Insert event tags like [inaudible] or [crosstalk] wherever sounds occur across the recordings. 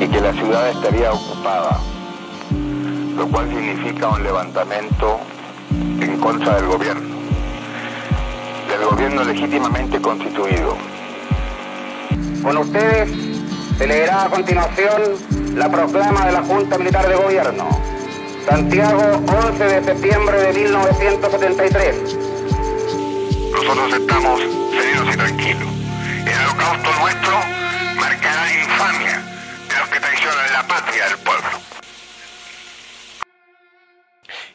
y que la ciudad estaría ocupada, lo cual significa un levantamiento en contra del gobierno, del gobierno legítimamente constituido. Con ustedes se leerá a continuación la proclama de la Junta Militar de Gobierno. Santiago, 11 de septiembre de 1973. Nosotros estamos serenos y tranquilos. El holocausto nuestro marcará infamia al pueblo.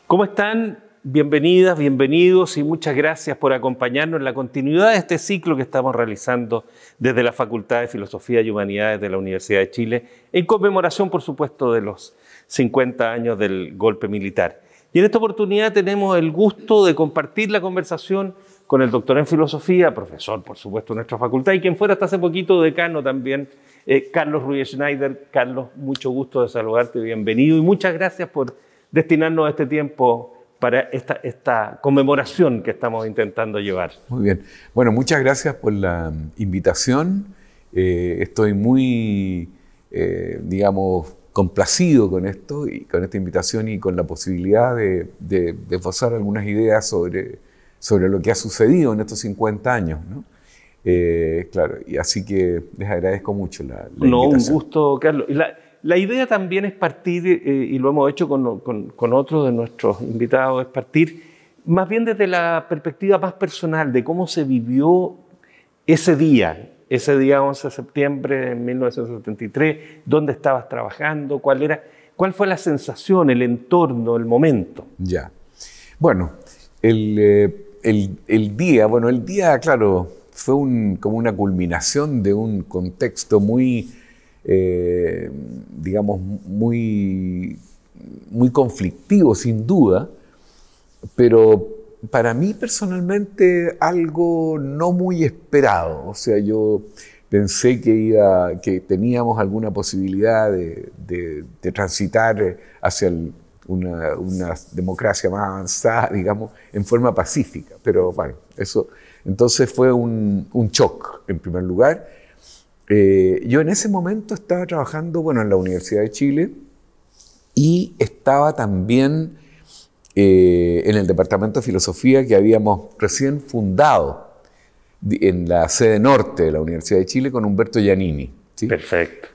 ¿Cómo están? Bienvenidas, bienvenidos y muchas gracias por acompañarnos en la continuidad de este ciclo que estamos realizando desde la Facultad de Filosofía y Humanidades de la Universidad de Chile, en conmemoración, por supuesto, de los 50 años del golpe militar. Y en esta oportunidad tenemos el gusto de compartir la conversación con el doctor en filosofía, profesor, por supuesto, de nuestra facultad, y quien fuera hasta hace poquito decano también eh, Carlos Ruiz Schneider, Carlos, mucho gusto de saludarte, bienvenido y muchas gracias por destinarnos este tiempo para esta, conmemoración que estamos intentando llevar. Muy bien. Bueno, muchas gracias por la invitación. Eh, estoy muy, eh, digamos, complacido con esto y con esta invitación y con la posibilidad de, forzar algunas ideas sobre, sobre lo que ha sucedido en estos 50 años. ¿no? Eh, claro, y así que les agradezco mucho la, la No, un gusto, Carlos. la, idea también es partir, eh, y lo hemos hecho con, otros de nuestros invitados, es partir más bien desde la perspectiva más personal de cómo se vivió ese día, ese día 11 de septiembre de 1973, dónde estabas trabajando, cuál era, cuál fue la sensación, el entorno, el momento. Ya. Bueno, el eh, día, bueno, el día, claro, fue como una culminación de un contexto muy, eh, digamos, muy, muy conflictivo, sin duda, pero para mí personalmente algo no muy esperado. O sea, yo pensé que, iba, que teníamos alguna posibilidad de, transitar hacia una, una, democracia más avanzada, [laughs] digamos, en forma pacífica. Pero bueno, eso entonces fue un, un shock, en primer lugar. Eh, yo en ese momento estaba trabajando, bueno, en la Universidad de Chile y estaba también eh, en el Departamento de Filosofía que habíamos recién fundado en la sede norte de la Universidad de Chile con Humberto Giannini. Perfecto.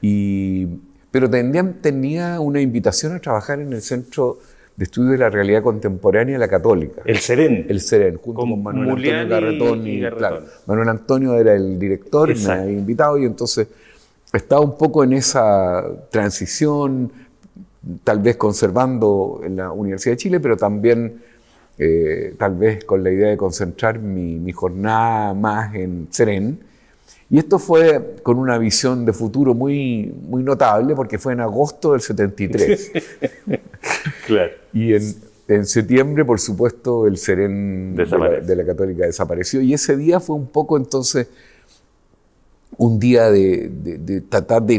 pero tenía una invitación a trabajar en el Centro de Estudio de la Realidad Contemporánea la Católica. El Seren. El Seren, junto con, Manuel Antonio Y Manuel Antonio era el director, me había invitado y entonces estaba un poco en esa transición, tal vez conservando en la Universidad de Chile, pero también eh, tal vez con la idea de concentrar mi, mi jornada más en Seren y esto fue con una visión de futuro muy, muy notable porque fue en agosto del 73. [laughs] claro. Y en, septiembre, por supuesto, el Serén de la, Católica desapareció. Y ese día fue un poco entonces un día de, de, tratar de,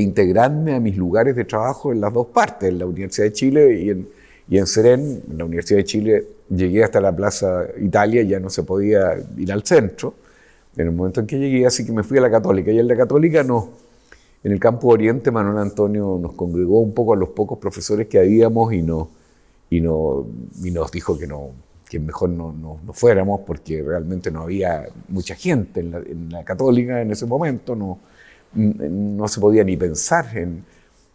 integrarme a mis lugares de trabajo en las dos partes, en la Universidad de Chile y en, y en Serén. En la Universidad de Chile llegué hasta la Plaza Italia, ya no se podía ir al centro en el momento en que llegué, así que me fui a la católica. Y en la católica no. En el campo Oriente, Manuel Antonio nos congregó un poco a los pocos profesores que habíamos y, no, y, no, nos dijo que, no, que mejor no, fuéramos porque realmente no había mucha gente en la, católica en ese momento. No, no se podía ni pensar en,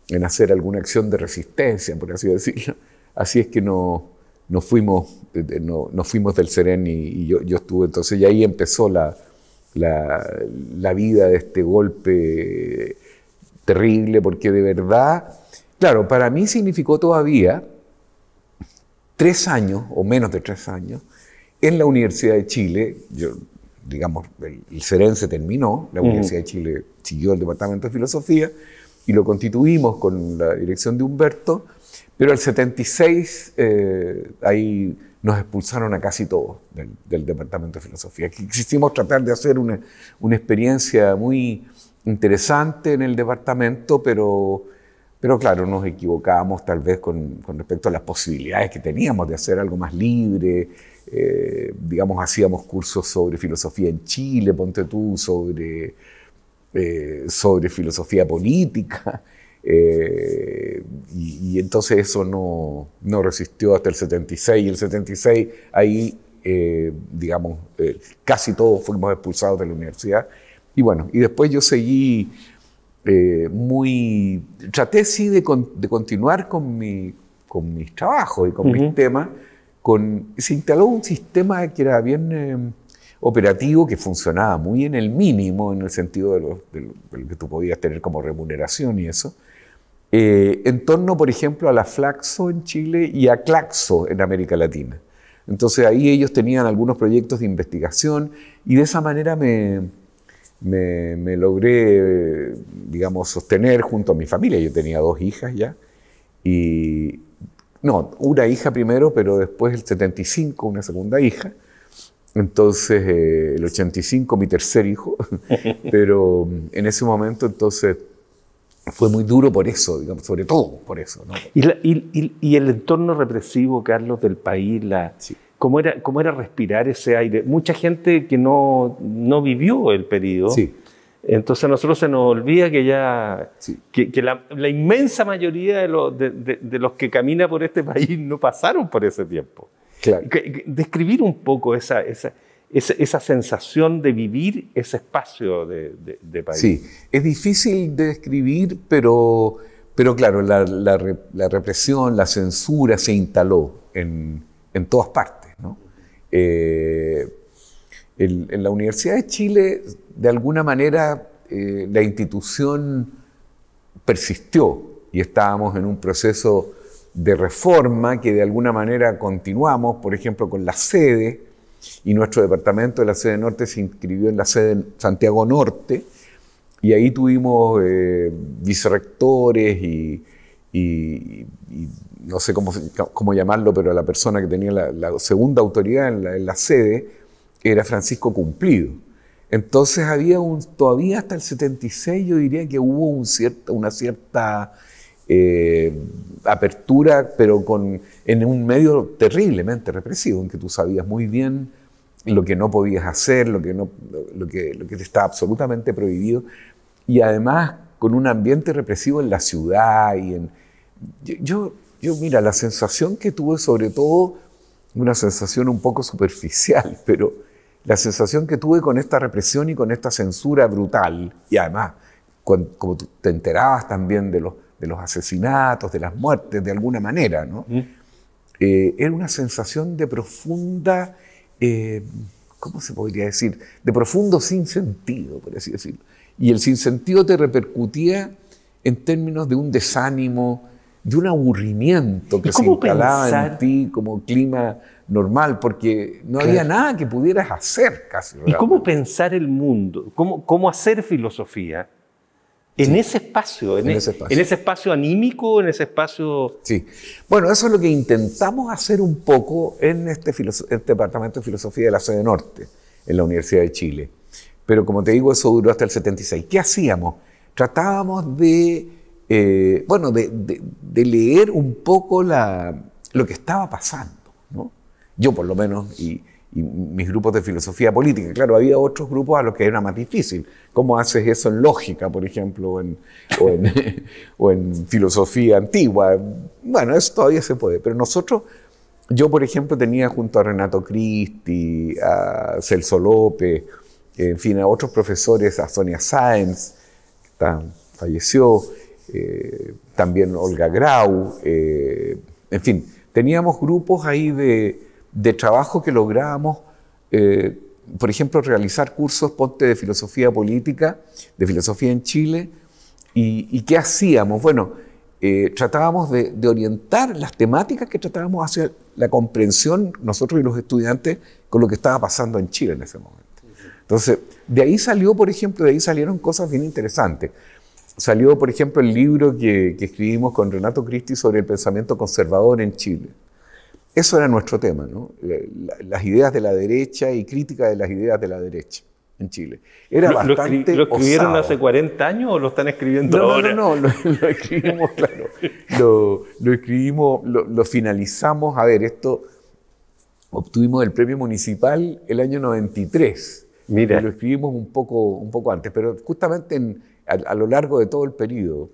en, hacer alguna acción de resistencia, por así decirlo. Así es que no, nos fuimos, eh, eh, no, fuimos del seren y, yo, yo estuve entonces y ahí empezó la la, vida de este golpe terrible, porque de verdad, claro, para mí significó todavía tres años, o menos de tres años, en la Universidad de Chile, yo, digamos, el, serense se terminó, la Universidad de Chile siguió el Departamento de Filosofía y lo constituimos con la dirección de Humberto, pero el 76 hay nos expulsaron a casi todos del, Departamento de Filosofía. Quisimos tratar de hacer una, experiencia muy interesante en el departamento, pero, pero claro, nos equivocábamos tal vez con, respecto a las posibilidades que teníamos de hacer algo más libre. Eh, digamos, hacíamos cursos sobre filosofía en Chile, ponte tú, sobre, eh, sobre filosofía política. Eh, y, entonces eso no, no, resistió hasta el 76. Y el 76, ahí, eh, digamos, eh, casi todos fuimos expulsados de la universidad. Y bueno, y después yo seguí muy. Traté sí de, de, continuar con, mi, con mis trabajos y con mis temas. Con, se instaló un sistema que era bien operativo que funcionaba muy en el mínimo, en el sentido de lo, que tú podías tener como remuneración y eso. Eh, en torno, por ejemplo, a la Flaxo en Chile y a Claxo en América Latina. Entonces ahí ellos tenían algunos proyectos de investigación y de esa manera me, me, logré, digamos, sostener junto a mi familia. Yo tenía dos hijas ya y, no, una hija primero, pero después el 75 una segunda hija. Entonces, eh, el 85 mi tercer hijo, [laughs] pero mm, en ese momento entonces fue muy duro por eso, sobre todo por eso. ¿no? ¿Y, el entorno represivo, Carlos, del país, la, ¿cómo, era, ¿cómo era respirar ese aire? Mucha gente que no, no vivió el periodo. Entonces a nosotros se nos olvida que ya que, la, inmensa mayoría de los, de, los que camina por este país no pasaron por ese tiempo. describir un poco esa, esa, esa, sensación de vivir ese espacio de, país. Sí, es difícil de describir, pero, pero claro, la, represión, la censura se instaló en, todas partes. Eh, en la Universidad de Chile, de alguna manera, eh, la institución persistió y estábamos en un proceso de reforma que de alguna manera continuamos, por ejemplo, con la sede y nuestro departamento de la sede norte se inscribió en la sede Santiago Norte y ahí tuvimos eh, vicerrectores y, no sé cómo, cómo, llamarlo, pero la persona que tenía la, segunda autoridad en la, sede era Francisco Cumplido. Entonces había un, todavía hasta el 76 yo diría que hubo una cierta eh, apertura, pero con, en un medio terriblemente represivo, en que tú sabías muy bien lo que no podías hacer, lo que, no, lo que, lo que te está absolutamente prohibido, y además con un ambiente represivo en la ciudad y en... Yo, yo, mira, la sensación que tuve sobre todo, una sensación un poco superficial, [laughs] pero la sensación que tuve con esta represión y con esta censura brutal, y además, como te enterabas también de los de los asesinatos, de las muertes, de alguna manera, ¿no? Eh, era una sensación de profunda, eh, ¿cómo se podría decir? De profundo sinsentido, por así decirlo. Y el sinsentido te repercutía en términos de un desánimo, de un aburrimiento que se instalaba en ti como clima normal, porque no había nada que pudieras hacer casi. ¿Y cómo pensar el mundo? cómo hacer filosofía? En e- ese espacio, en, ese espacio. anímico, en ese espacio... Sí. Bueno, eso es lo que intentamos hacer un poco este en este, departamento de filosofía de la sede norte, en la Universidad de Chile. Pero como te digo, eso duró hasta el 76. ¿Qué hacíamos? Tratábamos de, eh, bueno, leer un poco lo que estaba pasando. Yo por lo menos, y y mis grupos de filosofía política. Claro, había otros grupos a los que era más difícil. ¿Cómo haces eso en lógica, por ejemplo, o en, o [laughs] filosofía antigua? Bueno, eso todavía se puede, pero nosotros yo, por ejemplo, tenía junto a Renato Cristi, a Celso López, en fin, a otros profesores, a Sonia Sáenz, que falleció, eh, también Olga Grau, eh, en fin, teníamos grupos ahí de, de trabajo que lográbamos, eh, por ejemplo, realizar cursos ponte de filosofía política, de filosofía en Chile, y, qué hacíamos. Bueno, eh, tratábamos de, orientar las temáticas que tratábamos hacia la comprensión nosotros y los estudiantes con lo que estaba pasando en Chile en ese momento. Entonces, de ahí salió, por ejemplo, de ahí salieron cosas bien interesantes. Salió, por ejemplo, el libro que, que escribimos con Renato Cristi sobre el pensamiento conservador en Chile. Eso era nuestro tema, ¿no? las ideas de la derecha y crítica de las ideas de la derecha en Chile. Era ¿Lo, ¿Lo, escribieron hace 40 años o lo están escribiendo ahora? No, no, [laughs] lo, escribimos, claro. Lo, escribimos, lo, finalizamos. A ver, esto obtuvimos el premio municipal el año 93. Mira. lo escribimos un poco, un poco antes, pero justamente a lo largo de todo el periodo.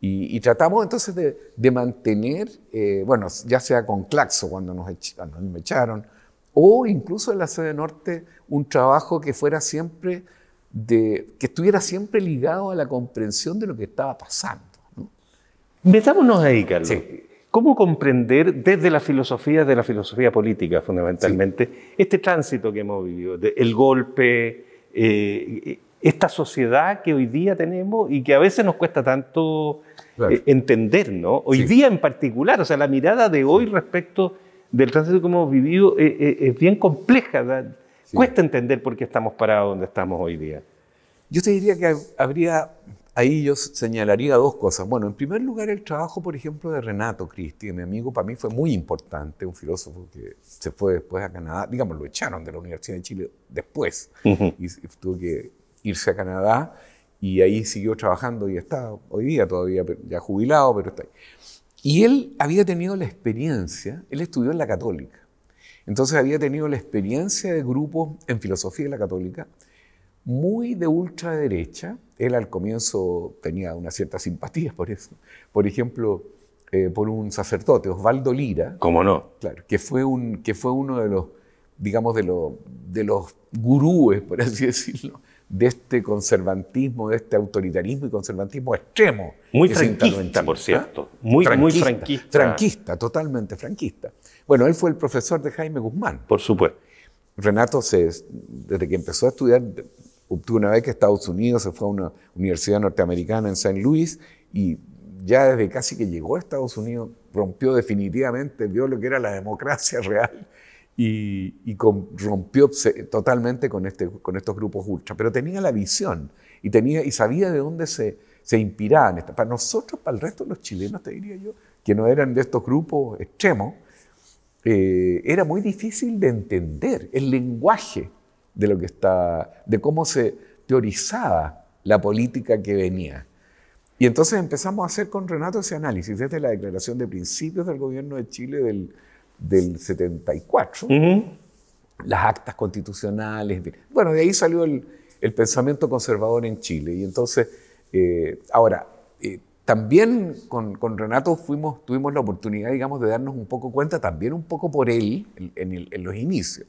Y, tratamos entonces de, mantener, eh, bueno, ya sea con Claxo cuando nos, ech echaron, o incluso en la sede norte, un trabajo que fuera siempre de, que estuviera siempre ligado a la comprensión de lo que estaba pasando. Metámonos ahí, Carlos. ¿Cómo comprender desde la filosofía, de la filosofía política fundamentalmente, este tránsito que hemos vivido, el golpe, eh, esta sociedad que hoy día tenemos y que a veces nos cuesta tanto eh, entender, ¿no? Hoy día en particular, o sea, la mirada de hoy respecto del tránsito que hemos vivido eh, eh, es bien compleja. Cuesta entender por qué estamos parados donde estamos hoy día. Yo te diría que habría, ahí yo señalaría dos cosas. Bueno, en primer lugar, el trabajo, por ejemplo, de Renato Cristi, mi amigo, para mí fue muy importante, un filósofo que se fue después a Canadá, digamos, lo echaron de la Universidad de Chile después y tuvo que irse a Canadá y ahí siguió trabajando y está hoy día todavía ya jubilado, pero está ahí. Y él había tenido la experiencia, él estudió en la católica, entonces había tenido la experiencia de grupos en filosofía de la católica muy de ultraderecha, él al comienzo tenía una cierta simpatía por eso, por ejemplo, eh, por un sacerdote, Osvaldo Lira. ¿Cómo no? Claro, que fue, un, que fue uno de los, digamos, de, los, de los gurúes, por así decirlo, de este conservantismo, de este autoritarismo y conservantismo extremo. Muy franquista, por ¿ah? cierto. Muy franquista, franquista. totalmente franquista. Bueno, él fue el profesor de Jaime Guzmán. Por supuesto. Renato, se, desde que empezó a estudiar, obtuvo una beca que Estados Unidos, se fue a una universidad norteamericana en San Luis y ya desde casi que llegó a Estados Unidos rompió definitivamente, vio lo que era la democracia real y, con, rompió totalmente con, este, con estos grupos ultra, pero tenía la visión y, tenía, y sabía de dónde se, se inspiraban. Para nosotros, para el resto de los chilenos, te diría yo, que no eran de estos grupos extremos, eh, era muy difícil de entender el lenguaje de lo que está, de cómo se teorizaba la política que venía. Y entonces empezamos a hacer con Renato ese análisis desde la declaración de principios del gobierno de Chile del del 74, las actas constitucionales. Bueno, de ahí salió el, pensamiento conservador en Chile. Y entonces, eh, ahora, eh, también con, con, Renato fuimos, tuvimos la oportunidad, digamos, de darnos un poco cuenta, también un poco por él, en, en los inicios,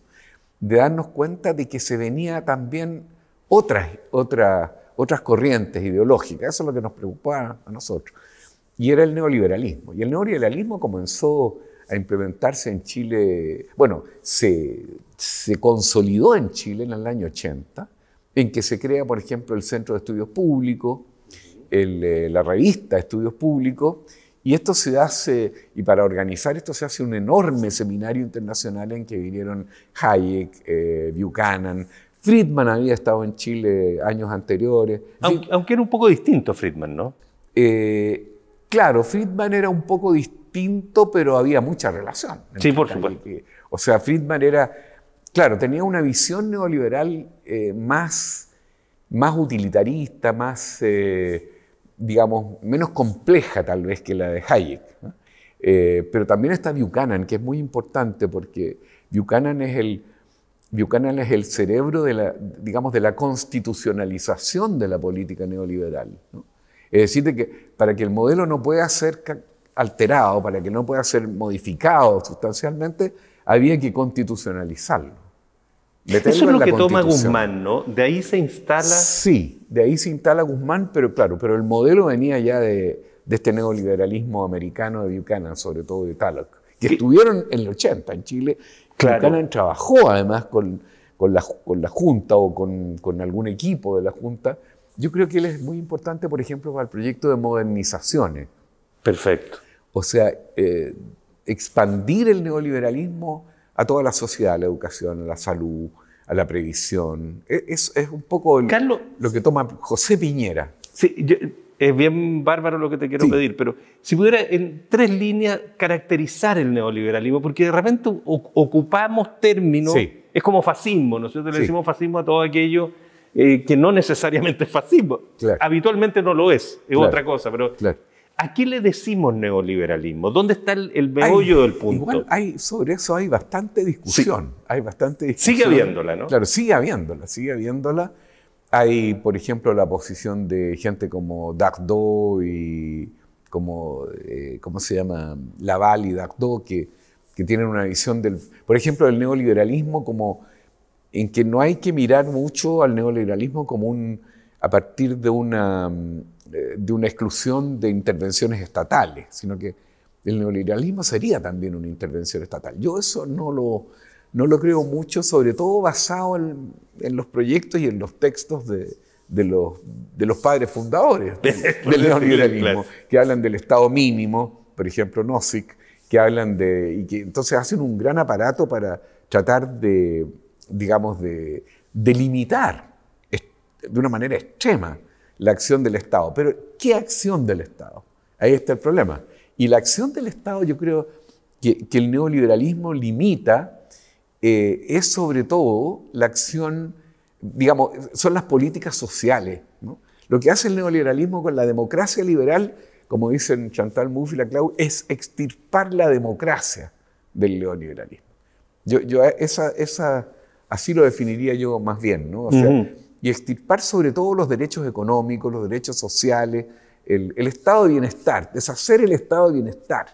de darnos cuenta de que se venía también otras, otras, otras corrientes ideológicas. Eso es lo que nos preocupaba a nosotros. Y era el neoliberalismo. Y el neoliberalismo comenzó a implementarse en Chile, bueno, se, consolidó en Chile en el año 80, en que se crea, por ejemplo, el Centro de Estudios Públicos, eh, la revista Estudios Públicos, y esto se hace, y para organizar esto se hace un enorme seminario internacional en que vinieron Hayek, eh, Buchanan, Friedman había estado en Chile años anteriores. Aunque, era un poco distinto Friedman, ¿no? Eh, claro, Friedman era un poco distinto distinto, pero había mucha relación. Sí, por supuesto. o sea, Friedman era, claro, tenía una visión neoliberal eh, más, más utilitarista, más, eh, digamos, menos compleja tal vez que la de Hayek. Eh, pero también está Buchanan, que es muy importante porque Buchanan es el, Buchanan es el cerebro de la, digamos, de la constitucionalización de la política neoliberal. Es decir, que para que el modelo no pueda ser alterado, para que no pueda ser modificado sustancialmente, había que constitucionalizarlo. Eso es lo que toma Guzmán, ¿no? De ahí se instala. Sí, de ahí se instala Guzmán, pero claro, pero el modelo venía ya de, este neoliberalismo americano de Buchanan, sobre todo de Taloc, que estuvieron en el 80 en Chile. Claro. Buchanan trabajó además con, con, la, Junta o con, con algún equipo de la Junta. Yo creo que él es muy importante, por ejemplo, para el proyecto de modernizaciones. Perfecto. O sea, eh, expandir el neoliberalismo a toda la sociedad, a la educación, a la salud, a la previsión. E, es, un poco lo que toma José Piñera. Sí, es bien bárbaro lo que te quiero pedir, pero si pudiera en tres líneas caracterizar el neoliberalismo, porque de repente ocupamos términos, es como fascismo, nosotros le decimos fascismo a todo aquello eh, que no necesariamente es fascismo. Habitualmente no lo es, es otra cosa, pero claro. ¿A qué le decimos neoliberalismo? ¿Dónde está el, el del punto? hay, sobre eso hay bastante discusión. Hay bastante discusión. Sigue habiéndola, ¿no? Claro, sigue habiéndola, sigue habiéndola. Hay, por ejemplo, la posición de gente como Dardot y como, eh, ¿cómo se llama? Laval y Dardot, que, que tienen una visión del, por ejemplo, del neoliberalismo como en que no hay que mirar mucho al neoliberalismo como un, a partir de una eh, de una exclusión de intervenciones estatales, sino que el neoliberalismo sería también una intervención estatal. Yo eso no lo, no lo creo mucho, sobre todo basado en, los proyectos y en los textos de, los, de los, padres fundadores del [laughs] neoliberalismo, que hablan del Estado mínimo, por ejemplo, Nozick, que hablan de... y que entonces hacen un gran aparato para tratar de, digamos, de delimitar de una manera extrema la acción del Estado. Pero, ¿qué acción del Estado? Ahí está el problema. Y la acción del Estado, yo creo que, el neoliberalismo limita, eh, es sobre todo la acción, digamos, son las políticas sociales. ¿no? Lo que hace el neoliberalismo con la democracia liberal, como dicen Chantal Mouffe y la Clau, es extirpar la democracia del neoliberalismo. Yo, yo esa, esa, así lo definiría yo más bien, ¿no? y extirpar sobre todo los derechos económicos, los derechos sociales, el, estado de bienestar, deshacer el estado de bienestar.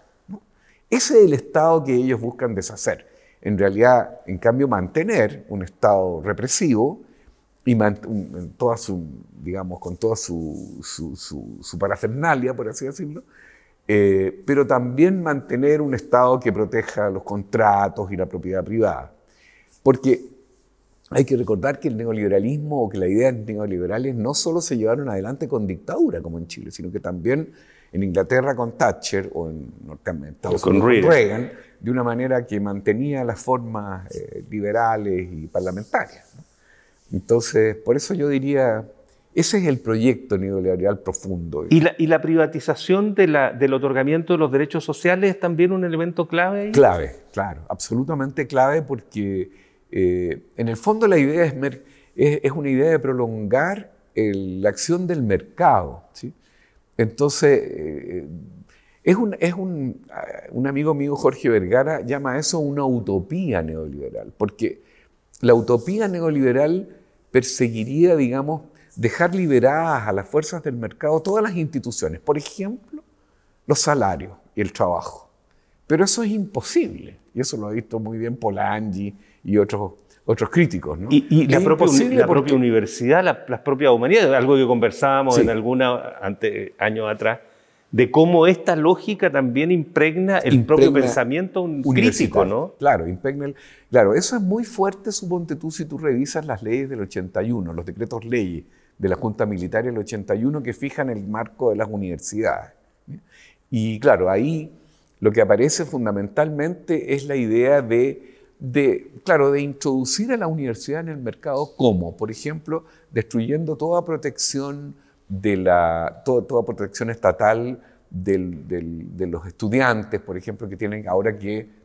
Ese es el estado que ellos buscan deshacer. En realidad, en cambio, mantener un estado represivo y digamos, con toda su, parafernalia, por así decirlo, eh, pero también mantener un Estado que proteja los contratos y la propiedad privada. Porque hay que recordar que el neoliberalismo o que las ideas neoliberales no solo se llevaron adelante con dictadura como en Chile, sino que también en Inglaterra con Thatcher o en Estados con Reagan, de una manera que mantenía las formas eh, liberales y parlamentarias. Entonces, por eso yo diría, ese es el proyecto neoliberal profundo. ¿Y la, y la privatización del otorgamiento de los derechos sociales es también un elemento clave? Clave, claro, absolutamente clave porque eh, en el fondo la idea es, una idea de prolongar la acción del mercado. Entonces, eh, es, un, ah, un, amigo mío, Jorge Vergara, llama eso una utopía neoliberal, porque la utopía neoliberal perseguiría, digamos, dejar liberadas a las fuerzas del mercado todas las instituciones, por ejemplo, los salarios y el trabajo. Pero eso es imposible, y eso lo ha visto muy bien Polanyi y otros, otros críticos. ¿no? Y, la, propia, la propia, universidad, las propias humanidades, algo que conversábamos en alguna ante, año atrás, de cómo esta lógica también impregna el propio pensamiento crítico, ¿no? Claro, impregna claro, eso es muy fuerte, suponte tú, si tú revisas las leyes del 81, los decretos leyes de la Junta Militar del 81 que fijan el marco de las universidades. Y claro, ahí lo que aparece fundamentalmente es la idea de de, claro, de introducir a la universidad en el mercado, ¿cómo? por ejemplo, destruyendo toda protección, de la, toda, protección estatal de los estudiantes, por ejemplo, que tienen ahora que,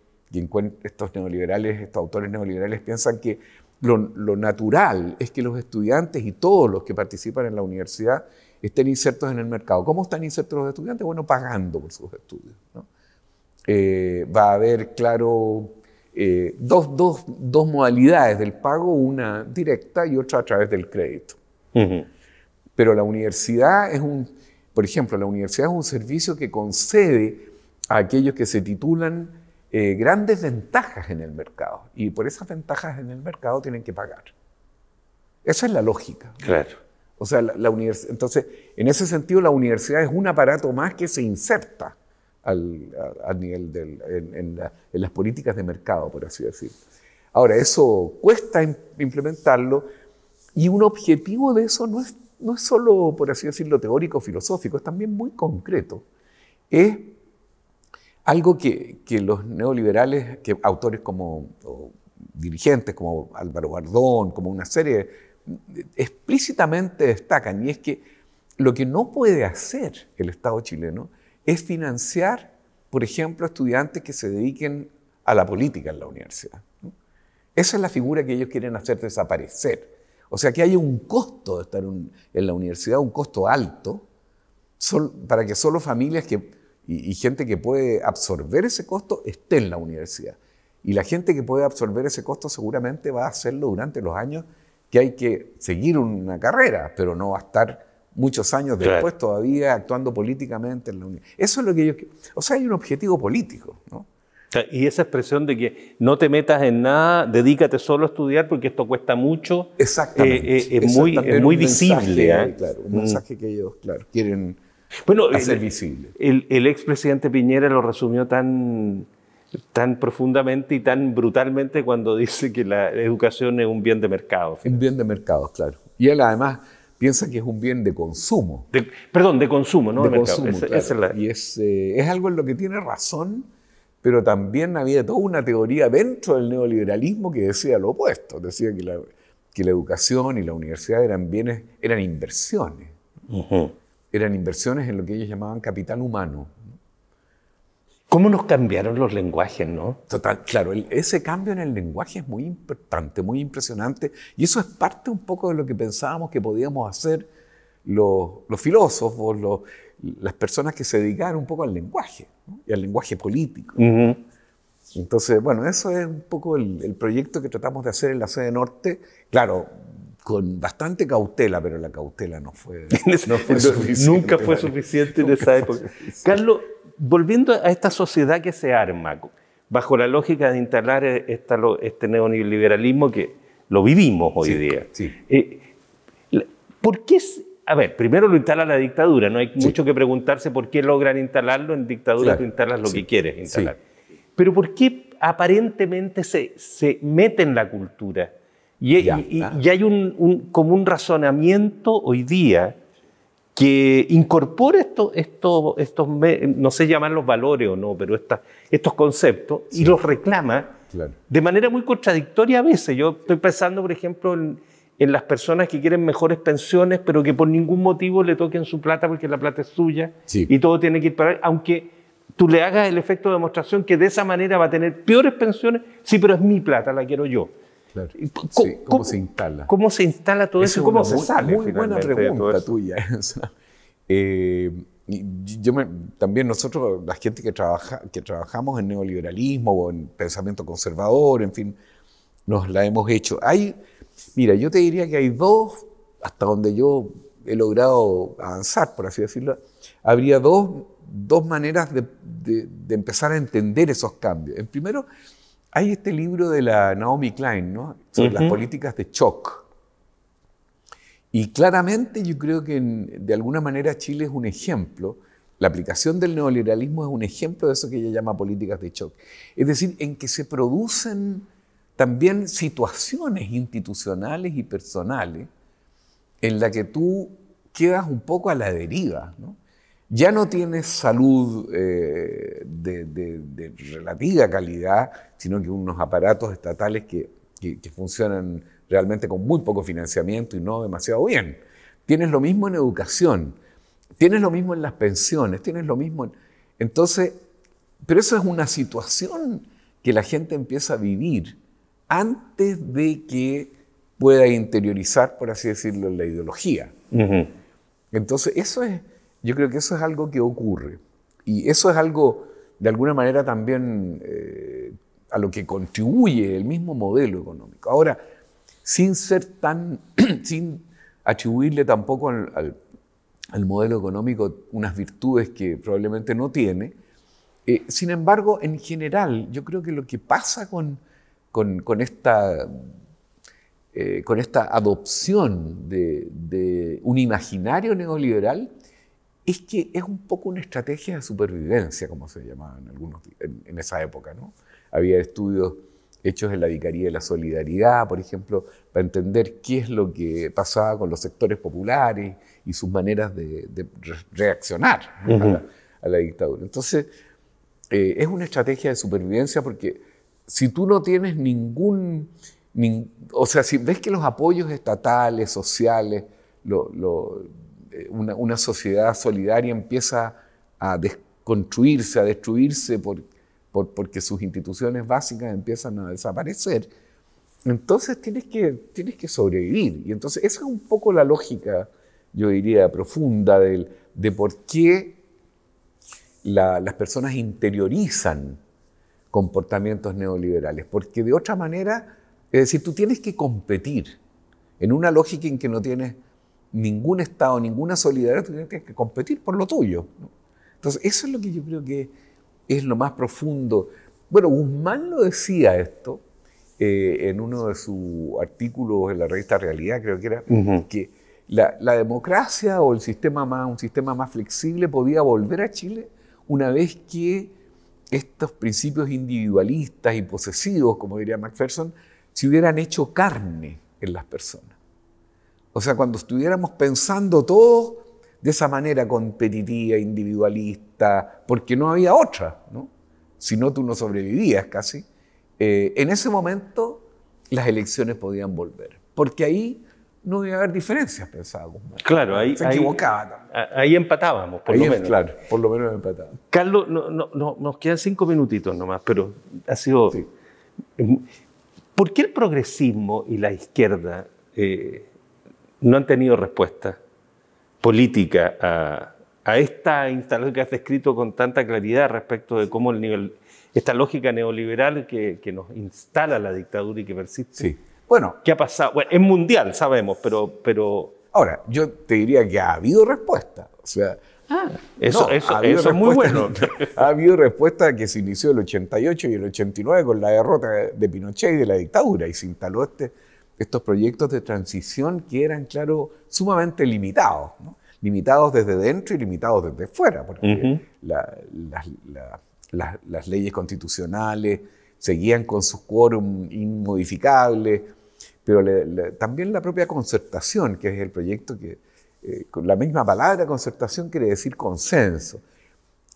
estos neoliberales, estos autores neoliberales piensan que lo, natural es que los estudiantes y todos los que participan en la universidad estén insertos en el mercado. ¿Cómo están insertos los estudiantes? Bueno, pagando por sus estudios. Eh, va a haber, claro, eh, dos, modalidades del pago, una directa y otra a través del crédito. Pero la universidad es un, por ejemplo, la universidad es un servicio que concede a aquellos que se titulan eh, grandes ventajas en el mercado y por esas ventajas en el mercado tienen que pagar. Esa es la lógica. Claro. O sea, la, la entonces, en ese sentido, la universidad es un aparato más que se inserta al, a, nivel de en, las políticas de mercado, por así decir. Ahora, eso cuesta implementarlo y un objetivo de eso no es, no solo, por así decirlo, teórico, filosófico, es también muy concreto. Es algo que, los neoliberales, que autores como dirigentes como Álvaro Gardón, como una serie, explícitamente destacan, y es que lo que no puede hacer el Estado chileno es financiar, por ejemplo, estudiantes que se dediquen a la política en la universidad. Esa es la figura que ellos quieren hacer desaparecer. O sea que hay un costo de estar en la universidad, un costo alto, para que solo familias que, y, gente que puede absorber ese costo esté en la universidad. Y la gente que puede absorber ese costo seguramente va a hacerlo durante los años que hay que seguir una carrera, pero no va a estar muchos años después todavía actuando políticamente en la Unión. Eso es lo que ellos O sea, hay un objetivo político, ¿no? Y esa expresión de que no te metas en nada, dedícate solo a estudiar porque esto cuesta mucho, eh, Exactamente. Eh, es, muy, muy visible. ¿eh? un mm. mensaje que ellos claro, quieren bueno, hacer visible. El, expresidente Piñera lo resumió tan, tan profundamente y tan brutalmente cuando dice que la educación es un bien de mercado. Un bien de mercado, claro. Y él además piensa que es un bien de consumo. perdón, de consumo, ¿no? es, Y eh, es, algo en lo que tiene razón, pero también había toda una teoría dentro del neoliberalismo que decía lo opuesto. Decía que la, que la educación y la universidad eran bienes, eran inversiones. Eran inversiones en lo que ellos llamaban capital humano. ¿Cómo nos cambiaron los lenguajes, no? Total, claro, ese cambio en el lenguaje es muy importante, muy impresionante, y eso es parte un poco de lo que pensábamos que podíamos hacer los, filósofos, las personas que se dedicaron un poco al lenguaje, y al lenguaje político. Entonces, bueno, eso es un poco el, proyecto que tratamos de hacer en la sede norte, claro, con bastante cautela, pero la cautela no fue, [laughs] no fue suficiente. Nunca fue suficiente en esa época. Carlos, volviendo a esta sociedad que se arma, bajo la lógica de instalar esta, este neoliberalismo que lo vivimos hoy día. Eh, ¿Por qué? A ver, primero lo instala la dictadura, no hay mucho que preguntarse por qué logran instalarlo. En dictadura tú instalas lo que quieres instalar. Pero ¿por qué aparentemente se, se mete en la cultura? Y, y, hay un, un, como un razonamiento hoy día que incorpora esto, esto, estos, no sé llamarlos valores o no, pero estos conceptos y los reclama de manera muy contradictoria a veces. Yo estoy pensando, por ejemplo, en, las personas que quieren mejores pensiones, pero que por ningún motivo le toquen su plata porque la plata es suya y todo tiene que ir para él, aunque tú le hagas el efecto de demostración que de esa manera va a tener peores pensiones, sí, pero es mi plata, la quiero yo. Claro. ¿Cómo, se instala? ¿Cómo se instala todo eso? ¿Cómo se muy, sale? buena pregunta tuya. [laughs] Eh, yo también nosotros, la gente que, trabaja, que trabajamos en neoliberalismo o en pensamiento conservador, en fin, nos la hemos hecho. Hay, mira, yo te diría que hay dos, hasta donde yo he logrado avanzar, por así decirlo, habría dos, dos maneras de, de empezar a entender esos cambios. En primero hay este libro de la Naomi Klein, ¿no? Sobre las políticas de shock. Y claramente yo creo que de alguna manera Chile es un ejemplo, la aplicación del neoliberalismo es un ejemplo de eso que ella llama políticas de shock. Es decir, en que se producen también situaciones institucionales y personales en las que tú quedas un poco a la deriva, ¿no? ya no tienes salud eh, de, relativa calidad, sino que unos aparatos estatales que, funcionan realmente con muy poco financiamiento y no demasiado bien. Tienes lo mismo en educación, tienes lo mismo en las pensiones, tienes lo mismo en... Entonces, pero eso es una situación que la gente empieza a vivir antes de que pueda interiorizar, por así decirlo, la ideología. Entonces, eso es yo creo que eso es algo que ocurre. Y eso es algo, de alguna manera, también eh, a lo que contribuye el mismo modelo económico. Ahora, sin ser tan, [clears throat] sin atribuirle tampoco al, modelo económico unas virtudes que probablemente no tiene, eh, sin embargo, en general, yo creo que lo que pasa con, esta, eh, con esta adopción de un imaginario neoliberal es que es un poco una estrategia de supervivencia, como se llamaba en, algunos, en, esa época. ¿no? Había estudios hechos en la Vicaría de la Solidaridad, por ejemplo, para entender qué es lo que pasaba con los sectores populares y sus maneras de, reaccionar a, la, dictadura. Entonces, eh, es una estrategia de supervivencia porque si tú no tienes ningún, o sea, si ves que los apoyos estatales, sociales, lo, eh, una, sociedad solidaria empieza a desconstruirse, a destruirse por, porque sus instituciones básicas empiezan a desaparecer, entonces tienes que, tienes que sobrevivir. Y entonces esa es un poco la lógica, yo diría, profunda del, de por qué las personas interiorizan comportamientos neoliberales, porque de otra manera, es decir, tú tienes que competir en una lógica en que no tienes ningún Estado, ninguna solidaridad, tienes que competir por lo tuyo. Entonces, eso es lo que yo creo que es lo más profundo. Bueno, Guzmán lo decía esto eh, en uno de sus artículos en la revista Realidad, creo que era, que la, democracia o el sistema más, un sistema más flexible podía volver a Chile una vez que estos principios individualistas y posesivos, como diría Macpherson, se hubieran hecho carne en las personas. O sea, cuando estuviéramos pensando todos de esa manera competitiva, individualista, porque no había otra, ¿no? Si no, tú no sobrevivías casi. Eh, en ese momento, las elecciones podían volver, porque ahí no iba a haber diferencias, pensábamos Claro, ahí, Se equivocaba ahí, empatábamos, por lo menos. Claro, por lo menos empatábamos. Carlos, nos quedan cinco minutitos nomás, pero ha sido... ¿Por qué el progresismo y la izquierda eh, no han tenido respuesta política a, esta instalación que has descrito con tanta claridad respecto de cómo el nivel, esta lógica neoliberal que, nos instala la dictadura y que persiste. Sí. Bueno, ¿qué ha pasado? Bueno, es mundial, sabemos, pero, pero ahora yo te diría que ha habido respuesta, o sea, ah, eso, es muy bueno. [laughs] ha habido respuesta que se inició el 88 y el 89 con la derrota de Pinochet y de la dictadura y se instaló este estos proyectos de transición que eran, claro, sumamente limitados, limitados desde dentro y limitados desde fuera, porque las leyes constitucionales seguían con su quórum inmodificable, pero también la propia concertación, que es el proyecto que, eh, con la misma palabra concertación quiere decir consenso.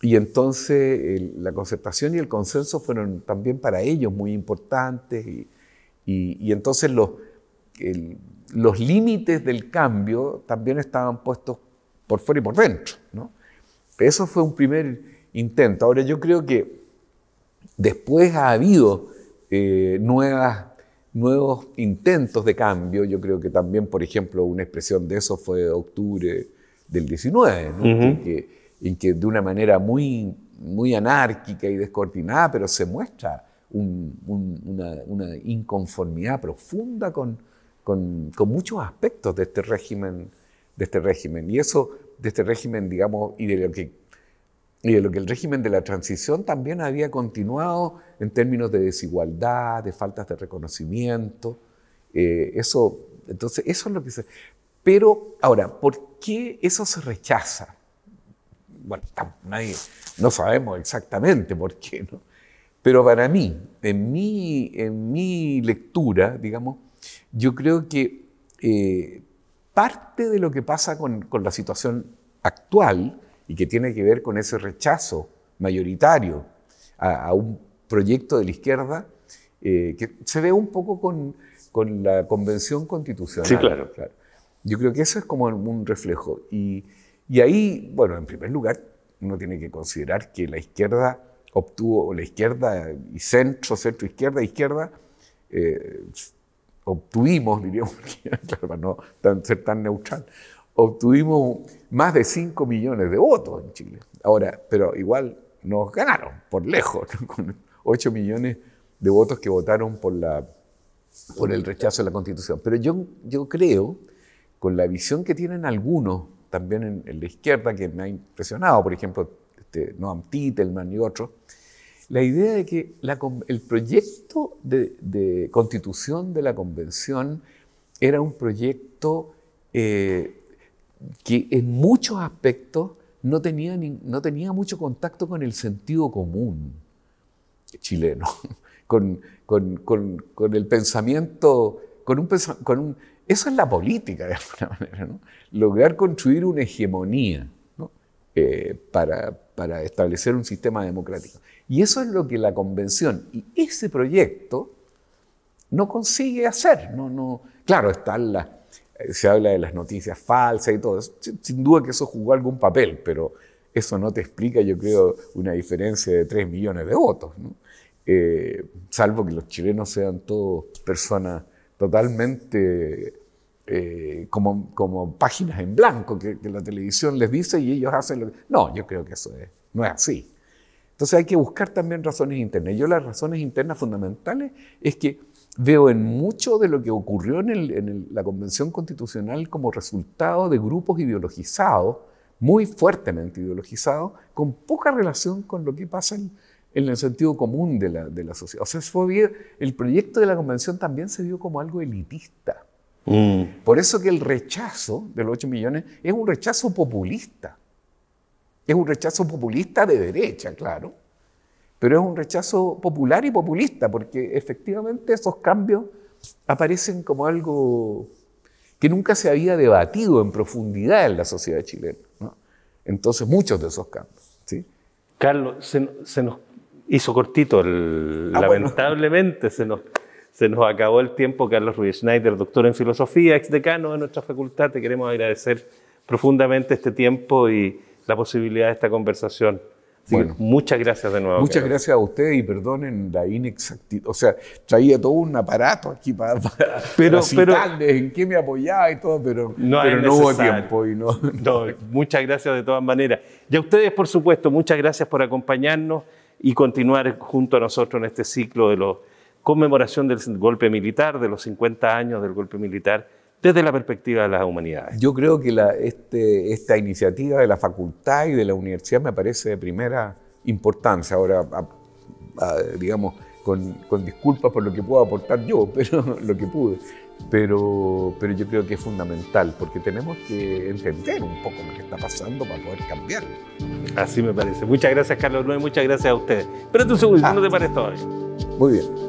Y entonces la concertación y el consenso fueron también para ellos muy importantes. y entonces los, los límites del cambio también estaban puestos por fuera y por dentro. Eso fue un primer intento. Ahora yo creo que después ha habido eh, nuevos intentos de cambio. Yo creo que también, por ejemplo, una expresión de eso fue octubre del 19, en, que, de una manera muy, muy anárquica y descoordinada, pero se muestra una, inconformidad profunda con, con, muchos aspectos de este régimen, de este régimen. Y eso, de este régimen, digamos, y de lo que y de lo que el régimen de la transición también había continuado en términos de desigualdad, de faltas de reconocimiento. Eh, eso, entonces, eso es lo que se... Pero ahora, ¿por qué eso se rechaza? Bueno, nadie, no sabemos exactamente por qué, ¿no? Pero para mí, en mi, en mi lectura, digamos, yo creo que eh, parte de lo que pasa con, con, la situación actual y que tiene que ver con ese rechazo mayoritario a, un proyecto de la izquierda, eh, que se ve un poco con, con la convención constitucional. Sí, claro. claro. Yo creo que eso es como un reflejo. Y, y ahí, bueno, en primer lugar, uno tiene que considerar que la izquierda obtuvo, o la izquierda y centro, centro izquierda, izquierda, eh, obtuvimos, [laughs] diríamos, para no ser tan neutral, obtuvimos más de 5 millones de votos en Chile. Ahora, pero igual nos ganaron, por lejos, [laughs] con 8 millones de votos que votaron por, la, por el rechazo de la Constitución. Pero yo, yo creo, con la visión que tienen algunos, también en, la izquierda, que me ha impresionado, por ejemplo, este, Noam Titelman y otros, la idea de que el proyecto de, constitución de la convención era un proyecto eh, que en muchos aspectos no tenía, no tenía mucho contacto con el sentido común chileno, [laughs] con, el pensamiento, con un, con un... Eso es la política, de alguna [laughs] manera, Lograr construir una hegemonía eh, para, para establecer un sistema democrático. Y eso es lo que la convención y ese proyecto no consigue hacer. No, no, claro, eh, se habla de las noticias falsas y todo. Sin duda que eso jugó algún papel, pero eso no te explica, yo creo, una diferencia de 3 millones de votos. Eh, salvo que los chilenos sean todos personas totalmente eh, como, como, páginas en blanco que, la televisión les dice y ellos hacen lo que... No, yo creo que eso no es así. Entonces hay que buscar también razones internas. Yo las razones internas fundamentales es que veo en mucho de lo que ocurrió en, la Convención Constitucional como resultado de grupos ideologizados, muy fuertemente ideologizados, con poca relación con lo que pasa en, el sentido común de la, sociedad. O sea, el proyecto de la Convención también se vio como algo elitista Mm. Por eso que el rechazo de los 8 millones es un rechazo populista. Es un rechazo populista de derecha, claro, pero es un rechazo popular y populista, porque efectivamente esos cambios aparecen como algo que nunca se había debatido en profundidad en la sociedad chilena. Entonces, muchos de esos cambios. Carlos, se, nos hizo cortito, el, ah, lamentablemente se nos se nos acabó el tiempo. Carlos Ruiz Schneider, doctor en filosofía, ex decano de nuestra facultad. Te queremos agradecer profundamente este tiempo y la posibilidad de esta conversación. muchas gracias de nuevo. Muchas gracias a ustedes y perdonen la inexactitud. O sea, traía todo un aparato aquí para, para, pero, en qué me apoyaba y todo, pero no, hubo tiempo. Y [laughs] no, muchas gracias de todas maneras. Y a ustedes, por supuesto, muchas gracias por acompañarnos y continuar junto a nosotros en este ciclo de los conmemoración del golpe militar, de los 50 años del golpe militar, desde la perspectiva de las humanidades. Yo creo que la, este, esta iniciativa de la facultad y de la universidad me parece de primera importancia. Ahora, digamos, con, disculpas por lo que puedo aportar yo, [laughs] pero lo que pude. Pero, pero yo creo que es fundamental porque tenemos que entender un poco lo que está pasando para poder cambiar Así me parece. Muchas gracias, Carlos Nueve, muchas gracias a ustedes. pero tú segundo, no ah. te pares todavía. Muy bien.